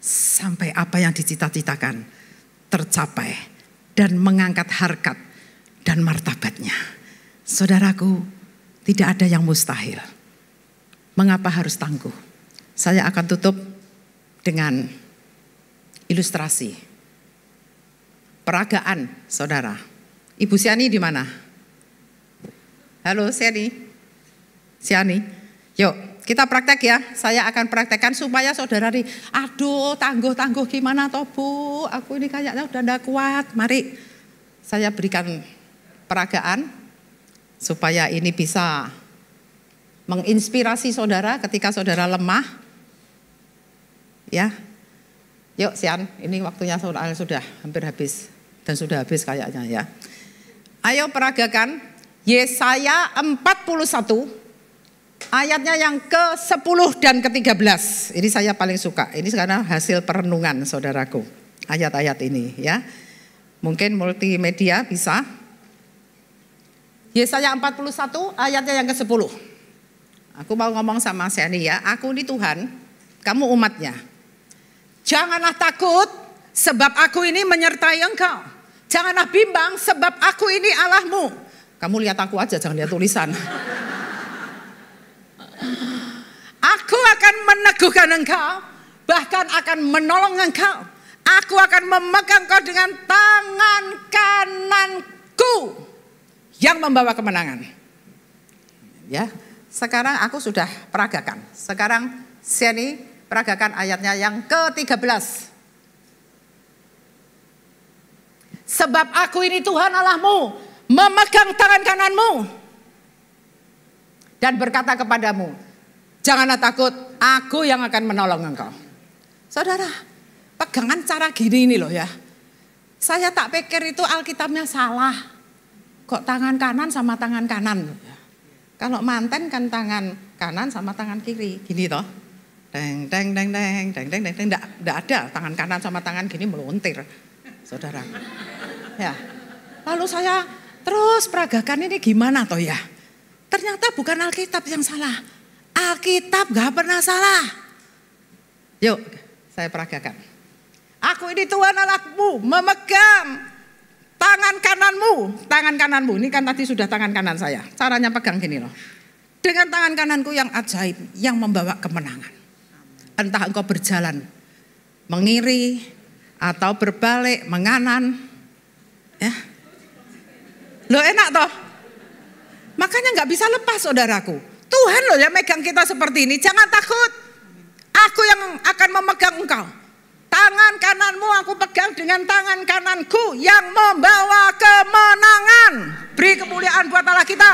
sampai apa yang dicita-citakan tercapai dan mengangkat harkat dan martabatnya. Saudaraku, tidak ada yang mustahil. Mengapa harus tangguh? Saya akan tutup dengan ilustrasi. Peragaan, saudara. Ibu Siani di mana? Halo Siani. Siani. Yuk, kita praktek ya. Saya akan praktekkan supaya saudara di, aduh tangguh-tangguh gimana toh Bu? Aku ini kayaknya udah tidak kuat. Mari saya berikan peragaan supaya ini bisa menginspirasi saudara ketika saudara lemah Ya. Yuk Sian, ini waktunya soal sudah hampir habis dan sudah habis kayaknya ya. Ayo peragakan Yesaya 41 ayatnya yang ke-10 dan ke-13. Ini saya paling suka. Ini karena hasil perenungan saudaraku. Ayat-ayat ini ya. Mungkin multimedia bisa. Yesaya 41 ayatnya yang ke-10. Aku mau ngomong sama Seni ya, aku ini Tuhan, kamu umatnya. Janganlah takut sebab aku ini menyertai engkau. Janganlah bimbang sebab aku ini Allahmu. Kamu lihat aku aja jangan lihat tulisan. Aku akan meneguhkan engkau, bahkan akan menolong engkau. Aku akan memegang engkau dengan tangan kananku yang membawa kemenangan. Ya, sekarang aku sudah peragakan. Sekarang Siani peragakan ayatnya yang ke-13. Sebab aku ini Tuhan Allahmu, memegang tangan kananmu dan berkata kepadamu, janganlah takut, aku yang akan menolong engkau. Saudara, pegangan cara gini ini loh ya. Saya tak pikir itu Alkitabnya salah. Kok tangan kanan sama tangan kanan? Ya. Kalau manten kan tangan kanan sama tangan kiri, gini toh. Deng, deng, deng, deng, deng, deng, deng, deng. deng Tidak ada tangan kanan sama tangan gini melontir. Saudara. Ya. Lalu saya terus peragakan ini gimana toh ya. Ternyata bukan Alkitab yang salah. Alkitab gak pernah salah. Yuk, saya peragakan. Aku ini Tuhan Allahmu memegang tangan kananmu, tangan kananmu. Ini kan tadi sudah tangan kanan saya. Caranya pegang gini loh. Dengan tangan kananku yang ajaib, yang membawa kemenangan entah engkau berjalan mengiri atau berbalik menganan ya lo enak toh makanya nggak bisa lepas saudaraku Tuhan loh yang megang kita seperti ini jangan takut aku yang akan memegang engkau tangan kananmu aku pegang dengan tangan kananku yang membawa kemenangan beri kemuliaan buat Allah kita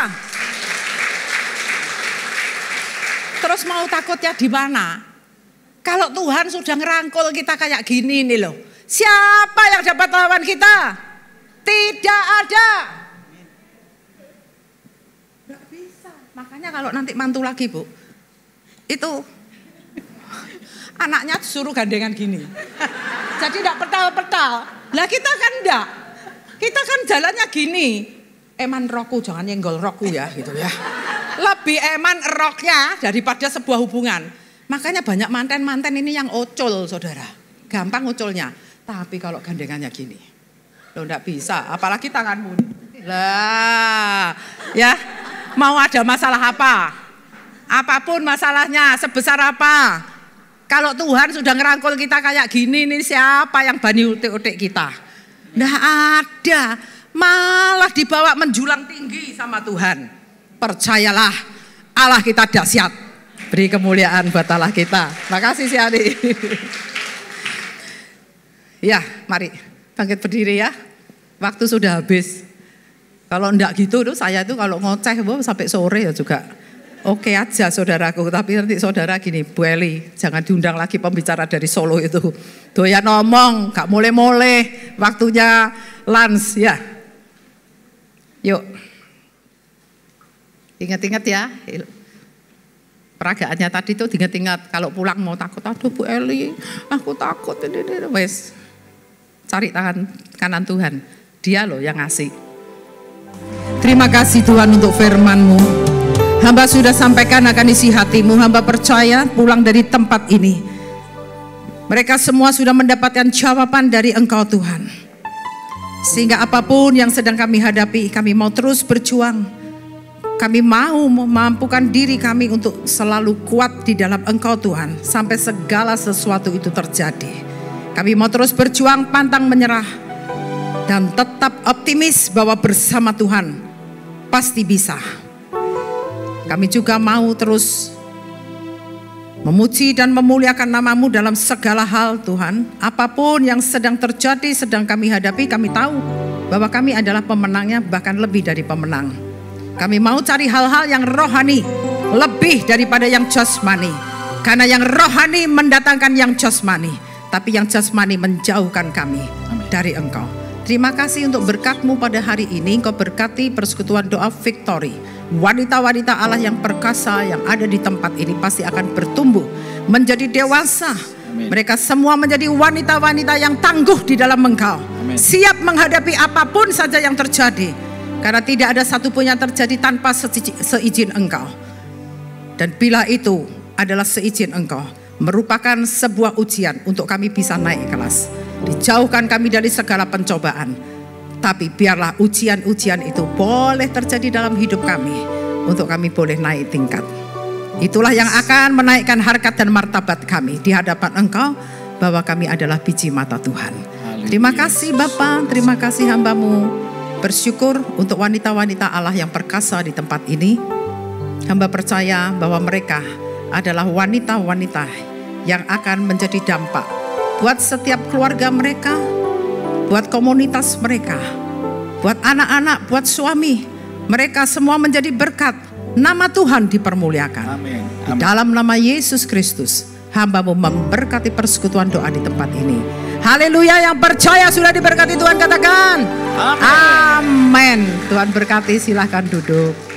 terus mau takutnya di mana kalau Tuhan sudah ngerangkul kita kayak gini nih loh. Siapa yang dapat lawan kita? Tidak ada. Gak bisa. Makanya kalau nanti mantu lagi bu. Itu anaknya suruh gandengan gini. Jadi tidak petal-petal. Lah kita kan enggak. Kita kan jalannya gini. Eman roku, jangan nyenggol roku ya gitu ya. Lebih eman roknya daripada sebuah hubungan. Makanya banyak manten-manten ini yang ocol saudara. Gampang ocolnya. Tapi kalau gandengannya gini. lo ndak bisa. Apalagi tanganmu. Lah. Ya. Mau ada masalah apa? Apapun masalahnya. Sebesar apa? Kalau Tuhan sudah ngerangkul kita kayak gini. Ini siapa yang bani utik-utik kita? Enggak ada. Malah dibawa menjulang tinggi sama Tuhan. Percayalah. Allah kita dahsyat Beri kemuliaan buat Allah kita. Makasih si Adi. ya, mari bangkit berdiri ya. Waktu sudah habis. Kalau enggak gitu tuh saya tuh kalau ngoceh bu, sampai sore ya juga. Oke okay aja saudaraku, tapi nanti saudara gini, Bu Eli, jangan diundang lagi pembicara dari Solo itu. Doyan ngomong, gak mulai-mulai, waktunya lunch ya. Yuk, ingat-ingat ya, peragaannya tadi itu diingat-ingat kalau pulang mau takut aduh Bu Eli aku takut ini, ini. wes cari tangan kanan Tuhan dia loh yang ngasih terima kasih Tuhan untuk firmanmu hamba sudah sampaikan akan isi hatimu hamba percaya pulang dari tempat ini mereka semua sudah mendapatkan jawaban dari engkau Tuhan sehingga apapun yang sedang kami hadapi kami mau terus berjuang kami mau memampukan diri kami untuk selalu kuat di dalam Engkau Tuhan sampai segala sesuatu itu terjadi. Kami mau terus berjuang pantang menyerah dan tetap optimis bahwa bersama Tuhan pasti bisa. Kami juga mau terus memuji dan memuliakan namamu dalam segala hal Tuhan. Apapun yang sedang terjadi, sedang kami hadapi, kami tahu bahwa kami adalah pemenangnya bahkan lebih dari pemenang. Kami mau cari hal-hal yang rohani lebih daripada yang jasmani. Karena yang rohani mendatangkan yang jasmani, tapi yang jasmani menjauhkan kami dari Engkau. Terima kasih untuk berkatmu pada hari ini. Engkau berkati persekutuan doa victory. Wanita-wanita Allah yang perkasa yang ada di tempat ini pasti akan bertumbuh menjadi dewasa. Mereka semua menjadi wanita-wanita yang tangguh di dalam engkau. Siap menghadapi apapun saja yang terjadi karena tidak ada satupun yang terjadi tanpa seizin engkau. Dan bila itu adalah seizin engkau, merupakan sebuah ujian untuk kami bisa naik kelas. Dijauhkan kami dari segala pencobaan. Tapi biarlah ujian-ujian itu boleh terjadi dalam hidup kami. Untuk kami boleh naik tingkat. Itulah yang akan menaikkan harkat dan martabat kami di hadapan engkau. Bahwa kami adalah biji mata Tuhan. Terima kasih Bapak, terima kasih hambamu bersyukur untuk wanita-wanita Allah yang perkasa di tempat ini. Hamba percaya bahwa mereka adalah wanita-wanita yang akan menjadi dampak buat setiap keluarga mereka, buat komunitas mereka, buat anak-anak, buat suami. Mereka semua menjadi berkat. Nama Tuhan dipermuliakan. Amin. Amin. Di dalam nama Yesus Kristus hambamu memberkati persekutuan doa di tempat ini. Haleluya yang percaya sudah diberkati Tuhan katakan. Amin. Tuhan berkati silahkan duduk.